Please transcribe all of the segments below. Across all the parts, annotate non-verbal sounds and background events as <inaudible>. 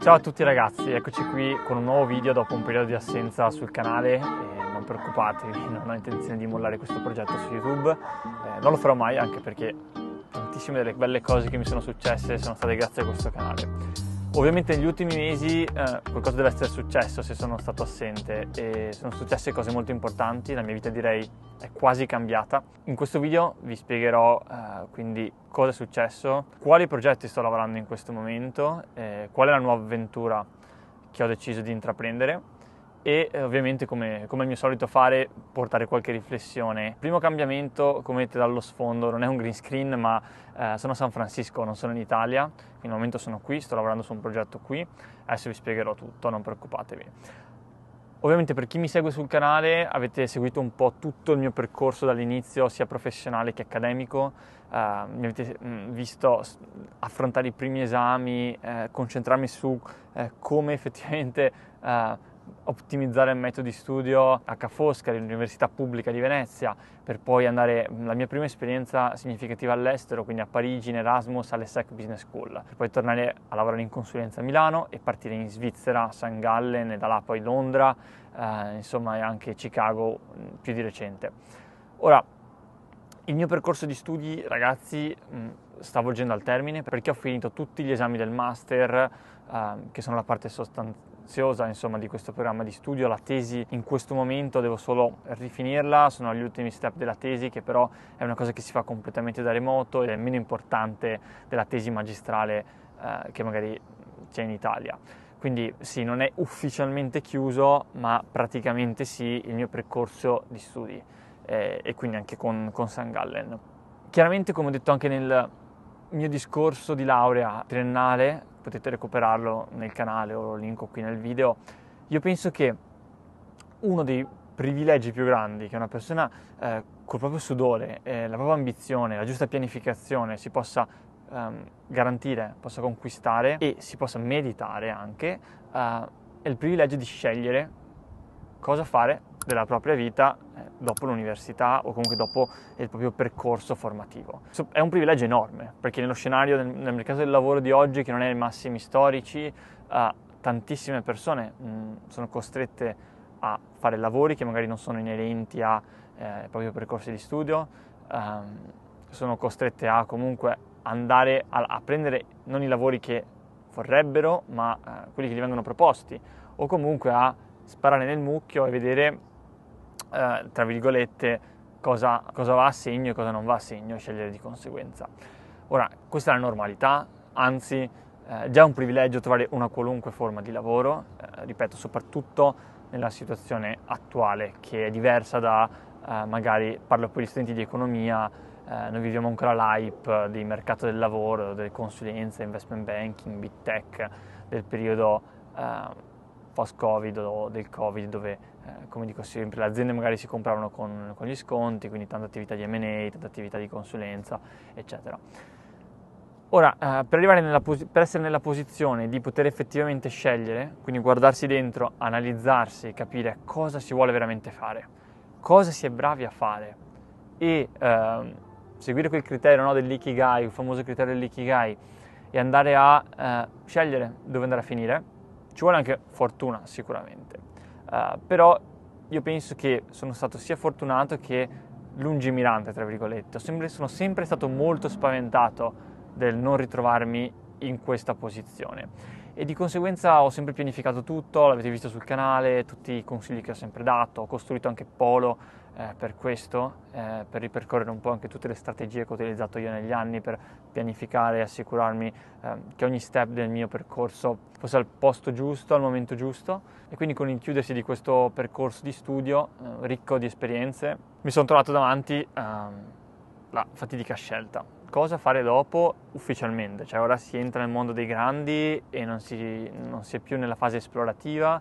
Ciao a tutti ragazzi, eccoci qui con un nuovo video dopo un periodo di assenza sul canale e non preoccupatevi, <laughs> non ho intenzione di mollare questo progetto su YouTube, eh, non lo farò mai anche perché tantissime delle belle cose che mi sono successe sono state grazie a questo canale. Ovviamente negli ultimi mesi eh, qualcosa deve essere successo se sono stato assente e sono successe cose molto importanti, la mia vita direi è quasi cambiata. In questo video vi spiegherò eh, quindi cosa è successo, quali progetti sto lavorando in questo momento, eh, qual è la nuova avventura che ho deciso di intraprendere e eh, ovviamente come, come, è mio solito fare portare qualche riflessione. Il primo cambiamento, come vedete dallo sfondo, non è un green screen ma eh, sono a San Francisco, non sono in Italia, in un momento sono qui, sto lavorando su un progetto qui, adesso vi spiegherò tutto, non preoccupatevi. Ovviamente per chi mi segue sul canale avete seguito un po' tutto il mio percorso dall'inizio, sia professionale che accademico, eh, mi avete mm, visto affrontare i primi esami, eh, concentrarmi su eh, come effettivamente eh, ottimizzare il metodo di studio a Ca' Foscari, l'Università Pubblica di Venezia, per poi andare, la mia prima esperienza significativa all'estero, quindi a Parigi in Erasmus all'ESSEC Business School, per poi tornare a lavorare in consulenza a Milano e partire in Svizzera, a San Gallen e da là poi Londra, eh, insomma anche Chicago mm, più di recente. Ora, il mio percorso di studi, ragazzi, mm, sta volgendo al termine perché ho finito tutti gli esami del master, ehm, che sono la parte sostanziosa insomma, di questo programma di studio. La tesi in questo momento devo solo rifinirla, sono agli ultimi step della tesi che però è una cosa che si fa completamente da remoto ed è meno importante della tesi magistrale eh, che magari c'è in Italia. Quindi sì, non è ufficialmente chiuso, ma praticamente sì il mio percorso di studi eh, e quindi anche con, con San Gallen. Chiaramente, come ho detto anche nel mio discorso di laurea triennale, potete recuperarlo nel canale o lo linko qui nel video, io penso che uno dei privilegi più grandi che una persona eh, col proprio sudore, eh, la propria ambizione, la giusta pianificazione si possa ehm, garantire, possa conquistare e si possa meditare anche, eh, è il privilegio di scegliere cosa fare della propria vita eh, dopo l'università o comunque dopo il proprio percorso formativo. È un privilegio enorme perché nello scenario del, nel mercato del lavoro di oggi che non è ai massimi storici, eh, tantissime persone sono costrette a fare lavori che magari non sono inerenti eh, ai propri percorsi di studio, ehm, sono costrette a comunque andare a, prendere non i lavori che vorrebbero ma quelli che gli vengono proposti o comunque a sparare nel mucchio e vedere eh, tra virgolette, cosa, cosa va a segno e cosa non va a segno, e scegliere di conseguenza. Ora, questa è la normalità, anzi eh, già è un privilegio trovare una qualunque forma di lavoro, eh, ripeto, soprattutto nella situazione attuale, che è diversa da, eh, magari parlo per gli studenti di economia, eh, noi viviamo ancora l'hype del mercato del lavoro, delle consulenze, investment banking, big tech, del periodo eh, post-Covid o del Covid dove eh, come dico sempre, le aziende magari si compravano con, con gli sconti, quindi tanta attività di MA, tanta attività di consulenza, eccetera. Ora, eh, per, nella, per, essere nella posizione di poter effettivamente scegliere, quindi guardarsi dentro, analizzarsi, capire cosa si vuole veramente fare, cosa si è bravi a fare e eh, seguire quel criterio no, dell'ikigai, il famoso criterio dell'ikigai, e andare a eh, scegliere dove andare a finire, ci vuole anche fortuna sicuramente Uh, però io penso che sono stato sia fortunato che lungimirante, tra virgolette. Sempre, sono sempre stato molto spaventato del non ritrovarmi in questa posizione e di conseguenza ho sempre pianificato tutto, l'avete visto sul canale, tutti i consigli che ho sempre dato, ho costruito anche Polo eh, per questo, eh, per ripercorrere un po' anche tutte le strategie che ho utilizzato io negli anni per pianificare e assicurarmi eh, che ogni step del mio percorso fosse al posto giusto, al momento giusto e quindi con il chiudersi di questo percorso di studio eh, ricco di esperienze mi sono trovato davanti ehm, la fatidica scelta cosa fare dopo ufficialmente, cioè ora si entra nel mondo dei grandi e non si, non si è più nella fase esplorativa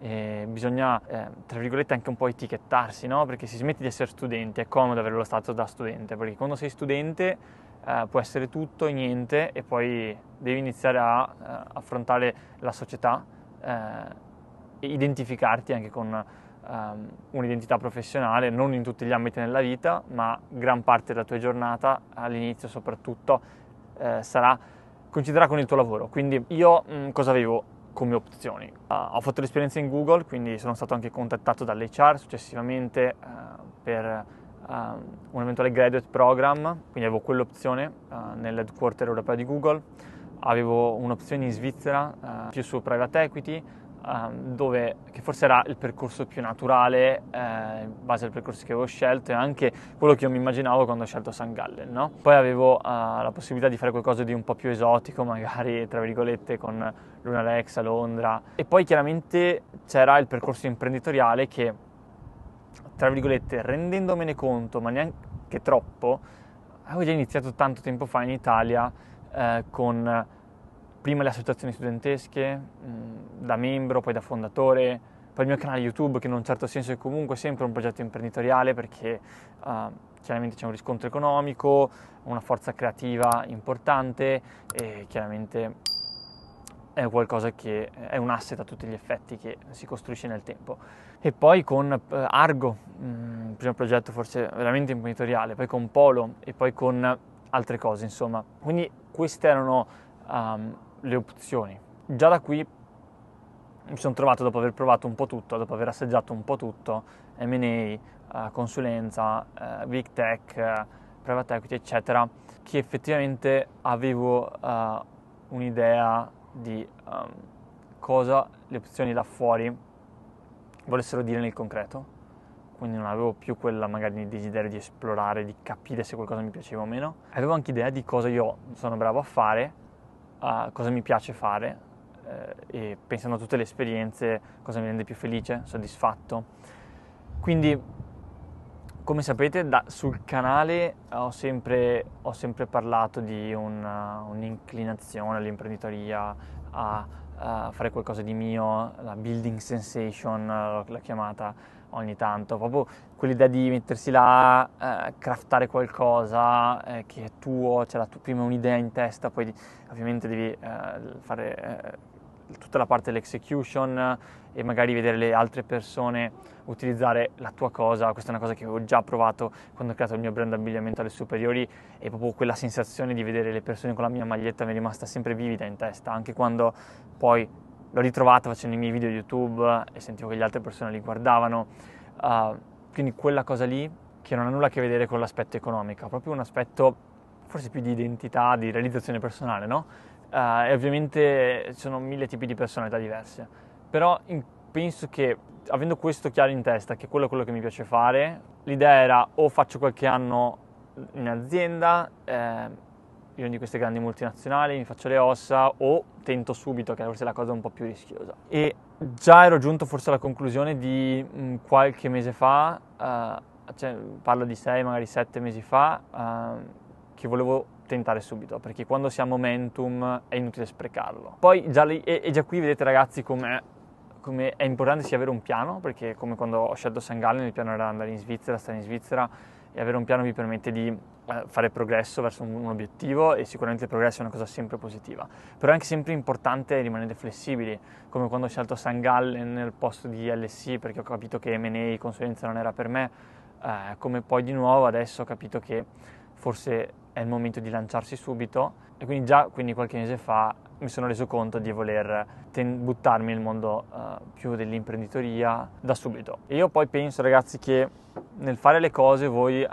bisogna, eh, tra virgolette, anche un po' etichettarsi, no? perché si smette di essere studente è comodo avere lo stato da studente, perché quando sei studente eh, può essere tutto e niente e poi devi iniziare a eh, affrontare la società eh, e identificarti anche con um, un'identità professionale, non in tutti gli ambiti della vita, ma gran parte della tua giornata, all'inizio soprattutto, eh, sarà coinciderà con il tuo lavoro. Quindi io mh, mm, cosa avevo? come opzioni. Uh, ho fatto l'esperienza in Google, quindi sono stato anche contattato dall'HR successivamente uh, per uh, un eventuale graduate program, quindi avevo quell'opzione eh, nell'headquarter europeo di Google, avevo un'opzione in Svizzera più su private equity, um, dove, che forse era il percorso più naturale eh, in base al percorso che avevo scelto e anche quello che io mi immaginavo quando ho scelto San Gallen. No? Poi avevo uh, la possibilità di fare qualcosa di un po' più esotico, <laughs> magari tra virgolette con Luna Lex a Londra. E poi chiaramente c'era il percorso imprenditoriale che, tra virgolette, rendendomene conto, ma neanche troppo, avevo già iniziato tanto tempo fa in Italia eh, con prima le associazioni studentesche, mm, da membro, poi da fondatore, poi il mio canale YouTube che in un certo senso è comunque sempre un progetto imprenditoriale perché uh, chiaramente c'è un riscontro economico, una forza creativa importante e chiaramente è qualcosa che è un asset a tutti gli effetti che si costruisce nel tempo. E poi con eh, Argo, il mm, primo progetto forse veramente imprenditoriale, poi con Polo e poi con altre cose, insomma. Quindi queste erano um, le opzioni. Già da qui mi sono trovato dopo aver provato un po' tutto, dopo aver assaggiato un po' tutto, M&A, eh, consulenza, eh, big tech, eh, private equity, eccetera, che effettivamente avevo un'idea di ehm, cosa le opzioni là fuori volessero dire nel concreto. Quindi non avevo più quella magari il desiderio di esplorare, di capire se qualcosa mi piaceva o meno. Avevo anche idea di cosa io sono bravo a fare a cosa mi piace fare eh, e pensando a tutte le esperienze, cosa mi rende più felice, soddisfatto. Quindi, come sapete, da, sul canale ho sempre, ho sempre parlato di una, uh, un'inclinazione all'imprenditoria, a, a, fare qualcosa di mio, la building sensation uh, l'ho, l'ho chiamata ogni tanto, proprio quell'idea di mettersi là, eh, craftare qualcosa eh, che è tuo, c'è cioè prima un'idea in testa, poi ovviamente devi eh, fare eh, tutta la parte dell'execution e magari vedere le altre persone utilizzare la tua cosa, questa è una cosa che ho già provato quando ho creato il mio brand abbigliamento alle superiori e proprio quella sensazione di vedere le persone con la mia maglietta mi è rimasta sempre vivida in testa, anche quando poi l'ho ritrovata facendo i miei video YouTube e sentivo che le altre persone li guardavano. Uh, quindi quella cosa lì che non ha nulla a che vedere con l'aspetto economico, ha proprio un aspetto forse più di identità, di realizzazione personale, no? Uh, e ovviamente ci sono mille tipi di personalità diverse, però in, penso che avendo questo chiaro in testa, che quello è quello che mi piace fare, l'idea era o faccio qualche anno in azienda, eh, di una di queste grandi multinazionali, mi faccio le ossa o tento subito, che forse è la cosa un po' più rischiosa. E già ero giunto forse alla conclusione di mh, mm, qualche mese fa, uh, cioè, parlo di sei, magari sette mesi fa, uh, che volevo tentare subito, perché quando si ha momentum è inutile sprecarlo. Poi già lì, e, e già qui vedete ragazzi com'è come è importante sia avere un piano, perché come quando ho scelto San Gallen, il piano era andare in Svizzera, stare in Svizzera, e avere un piano mi permette di eh, fare progresso verso un obiettivo e sicuramente il progresso è una cosa sempre positiva, però è anche sempre importante rimanere flessibili, come quando ho scelto San Gallen nel posto di LSI perché ho capito che M&A consulenza non era per me, eh, come poi di nuovo adesso ho capito che forse è il momento di lanciarsi subito e quindi già quindi qualche mese fa mi sono reso conto di voler ten- buttarmi nel mondo uh, più dell'imprenditoria da subito. E io poi penso ragazzi che nel fare le cose voi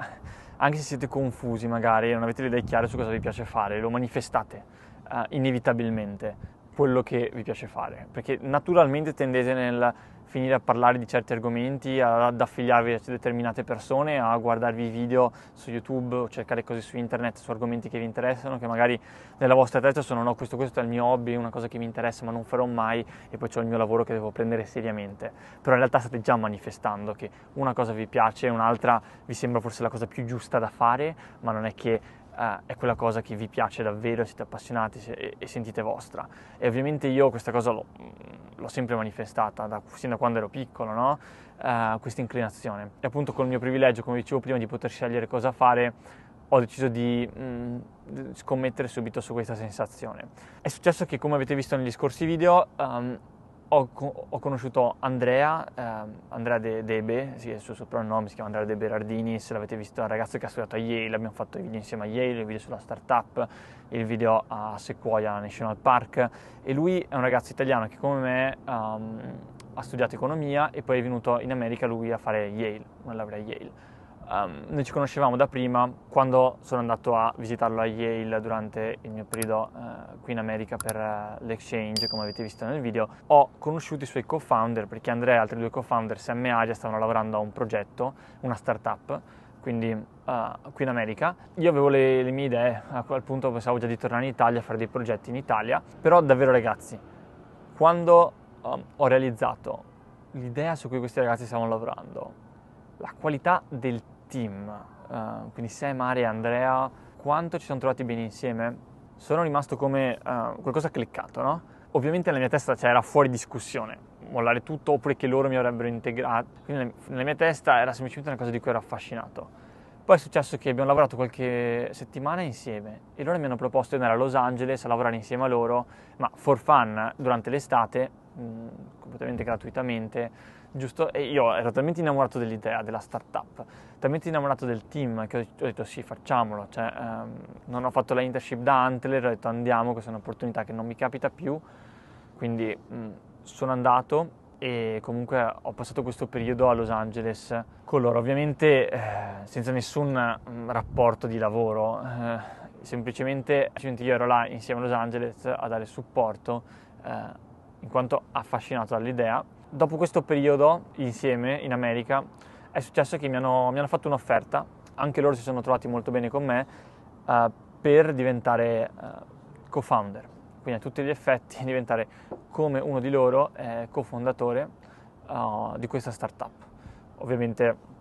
anche se siete confusi magari e non avete le idee chiare su cosa vi piace fare, lo manifestate uh, inevitabilmente quello che vi piace fare, perché naturalmente tendete nel finire a parlare di certi argomenti, ad affiliarvi a determinate persone, a guardarvi video su YouTube o cercare cose su internet su argomenti che vi interessano, che magari nella vostra testa sono no, questo, questo è il mio hobby, una cosa che mi interessa ma non farò mai e poi c'è il mio lavoro che devo prendere seriamente. Però in realtà state già manifestando che una cosa vi piace, un'altra vi sembra forse la cosa più giusta da fare, ma non è che eh, è quella cosa che vi piace davvero, siete appassionati e, e sentite vostra. E ovviamente io questa cosa l'ho, mm, l'ho sempre manifestata, da, sin da quando ero piccolo, no? eh, questa inclinazione. E appunto col mio privilegio, come dicevo prima, di poter scegliere cosa fare, ho deciso di mh, mm, scommettere subito su questa sensazione. È successo che, come avete visto negli scorsi video, um, ho, ho conosciuto Andrea, ehm, Andrea De, Debe, sì, il suo soprannome si chiama Andrea De Berardini, se l'avete visto è un ragazzo che ha studiato a Yale, abbiamo fatto i video insieme a Yale, il video sulla startup, il video a Sequoia National Park e lui è un ragazzo italiano che come me um, ha studiato economia e poi è venuto in America lui a fare Yale, una laurea a Yale Um, noi ci conoscevamo da prima quando sono andato a visitarlo a Yale durante il mio periodo uh, qui in America per uh, l'exchange, come avete visto nel video. Ho conosciuto i suoi co-founder perché Andrea e altri due co-founder, Sam e Aja, stavano lavorando a un progetto, una startup, quindi uh, qui in America. Io avevo le, le mie idee, a quel punto pensavo già di tornare in Italia, a fare dei progetti in Italia, però davvero ragazzi, quando um, ho realizzato l'idea su cui questi ragazzi stavano lavorando, la qualità del team, uh, quindi Sam, Ari e Andrea, quanto ci siamo trovati bene insieme, sono rimasto come uh, qualcosa cliccato, no? Ovviamente nella mia testa cioè, era fuori discussione mollare tutto oppure che loro mi avrebbero integrato, quindi nella mia testa era semplicemente una cosa di cui ero affascinato. Poi è successo che abbiamo lavorato qualche settimana insieme e loro mi hanno proposto di andare a Los Angeles a lavorare insieme a loro, ma for fun durante l'estate, mh, mm, completamente gratuitamente, giusto? E io ero talmente innamorato dell'idea, della startup, talmente innamorato del team che ho detto sì, facciamolo. Cioè, ehm, non ho fatto la internship da Antler, ho detto andiamo, questa è un'opportunità che non mi capita più. Quindi mh, sono andato e comunque ho passato questo periodo a Los Angeles con loro, ovviamente eh, senza nessun mh, rapporto di lavoro, eh, semplicemente, io ero là insieme a Los Angeles a dare supporto eh, in quanto affascinato dall'idea dopo questo periodo insieme in America è successo che mi hanno, mi hanno fatto un'offerta, anche loro si sono trovati molto bene con me, uh, per diventare uh, co-founder, quindi a tutti gli effetti <laughs> diventare come uno di loro eh, co-fondatore uh, di questa startup, ovviamente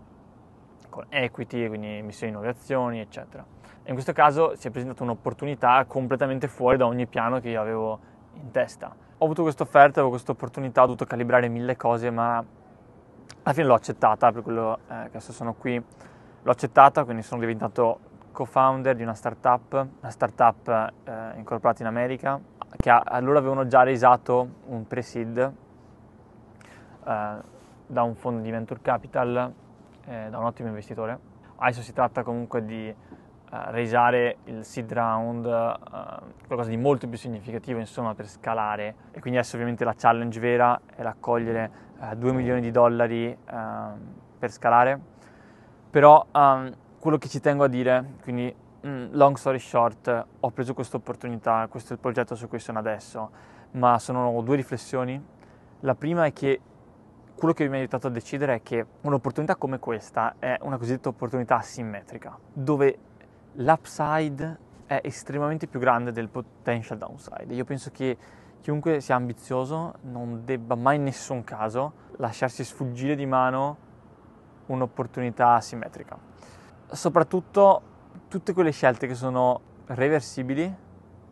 con equity, quindi missioni innovazioni, eccetera. E in questo caso si è presentata un'opportunità completamente fuori da ogni piano che io avevo in testa ho avuto questa offerta, avevo questa opportunità, ho dovuto calibrare mille cose, ma alla fine l'ho accettata, per quello eh, che adesso sono qui, l'ho accettata, quindi sono diventato co-founder di una startup, una startup eh, incorporata in America, che a, allora avevano già realizzato un pre-seed eh, da un fondo di venture capital, eh, da un ottimo investitore. Adesso si tratta comunque di eh, raisare il seed round, uh, qualcosa di molto più significativo insomma per scalare e quindi adesso ovviamente la challenge vera è raccogliere uh, eh, 2 milioni di dollari uh, per scalare, però um, quello che ci tengo a dire, quindi mm, long story short, ho preso questa opportunità, questo è il progetto su cui sono adesso, ma sono due riflessioni. La prima è che quello che mi ha aiutato a decidere è che un'opportunità come questa è una cosiddetta opportunità asimmetrica, dove l'upside è estremamente più grande del potential downside. Io penso che chiunque sia ambizioso non debba mai in nessun caso lasciarsi sfuggire di mano un'opportunità simmetrica. Soprattutto tutte quelle scelte che sono reversibili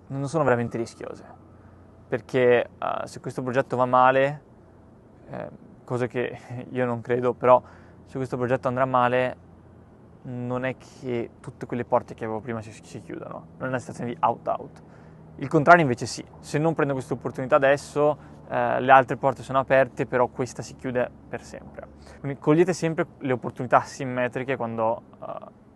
non sono veramente rischiose, perché uh, se questo progetto va male, eh, cosa che <laughs> io non credo, però se questo progetto andrà male non è che tutte quelle porte che avevo prima si, si chiudano, non è una situazione di out-out. Il contrario invece sì, se non prendo questa opportunità adesso eh, le altre porte sono aperte, però questa si chiude per sempre. Quindi cogliete sempre le opportunità simmetriche quando eh,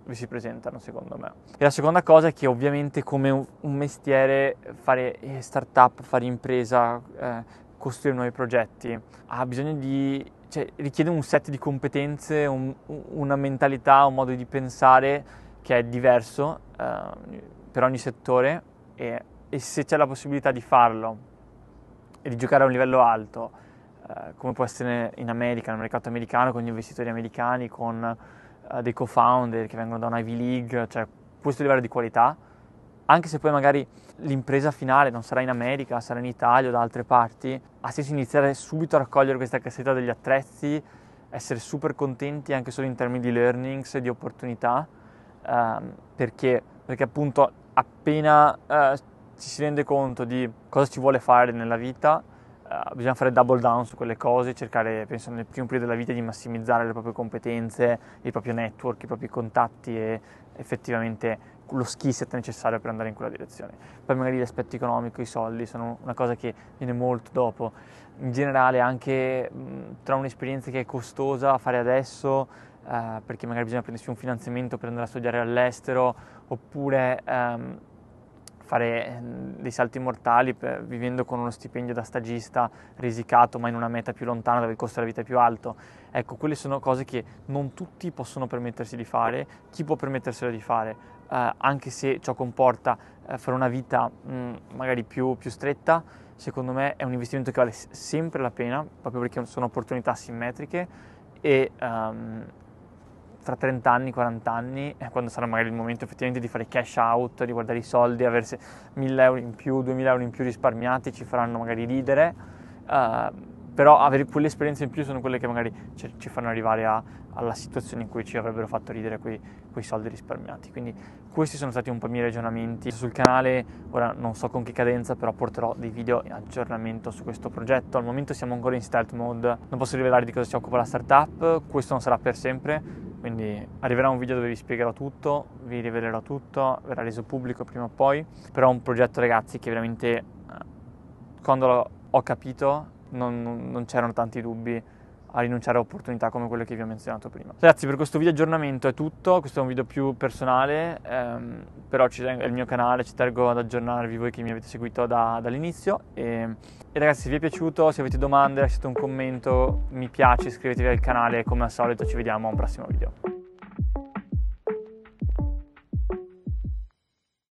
vi si presentano, secondo me. E la seconda cosa è che ovviamente come un, un mestiere fare eh, startup, fare impresa, eh, costruire nuovi progetti, ha bisogno di cioè, richiede un set di competenze, un, una mentalità, un modo di pensare che è diverso eh, per ogni settore e, e, se c'è la possibilità di farlo e di giocare a un livello alto, eh, come può essere in America, nel mercato americano, con gli investitori americani, con eh, dei co-founder che vengono da una Ivy League, cioè questo livello di qualità, anche se poi magari l'impresa finale non sarà in America, sarà in Italia o da altre parti, ha senso iniziare subito a raccogliere questa cassetta degli attrezzi, essere super contenti anche solo in termini di learnings, e di opportunità, ehm, perché, perché, appunto appena eh, ci si rende conto di cosa ci vuole fare nella vita, eh, bisogna fare double down su quelle cose, cercare, penso, nel primo periodo della vita di massimizzare le proprie competenze, il proprio network, i propri contatti e effettivamente lo skill set necessario per andare in quella direzione. Poi magari l'aspetto economico, i soldi sono una cosa che viene molto dopo. In generale anche mh, tra un'esperienza che è costosa fare adesso, eh, perché magari bisogna prendersi un finanziamento per andare a studiare all'estero, oppure ehm, fare ehm, dei salti mortali per, vivendo con uno stipendio da stagista risicato ma in una meta più lontana dove il costo della vita è più alto. Ecco, quelle sono cose che non tutti possono permettersi di fare, chi può permetterselo di fare? eh, anche se ciò comporta eh, fare una vita mh, mm, magari più, più, stretta, secondo me è un investimento che vale sempre la pena, proprio perché sono opportunità simmetriche e um, tra 30 anni, 40 anni, eh, quando sarà magari il momento effettivamente di fare cash out, di guardare i soldi, aversi 1000 euro in più, 2000 euro in più risparmiati, ci faranno magari ridere. Uh, però avere quelle esperienze in più sono quelle che magari ci fanno arrivare a, alla situazione in cui ci avrebbero fatto ridere quei, quei soldi risparmiati. Quindi questi sono stati un po' i miei ragionamenti sul canale, ora non so con che cadenza, però porterò dei video in aggiornamento su questo progetto. Al momento siamo ancora in stealth mode, non posso rivelare di cosa si occupa la startup, questo non sarà per sempre, quindi arriverà un video dove vi spiegherò tutto, vi rivelerò tutto, verrà reso pubblico prima o poi, però è un progetto ragazzi che veramente eh, quando ho capito non, non c'erano tanti dubbi a rinunciare a opportunità come quelle che vi ho menzionato prima. Ragazzi, per questo video aggiornamento è tutto, questo è un video più personale, ehm, però tengo, è il mio canale, ci tengo ad aggiornarvi voi che mi avete seguito da, dall'inizio. E, ehm, e, ragazzi, se vi è piaciuto, se avete domande lasciate un commento, mi piace, iscrivetevi al canale, e come al solito ci vediamo a un prossimo video.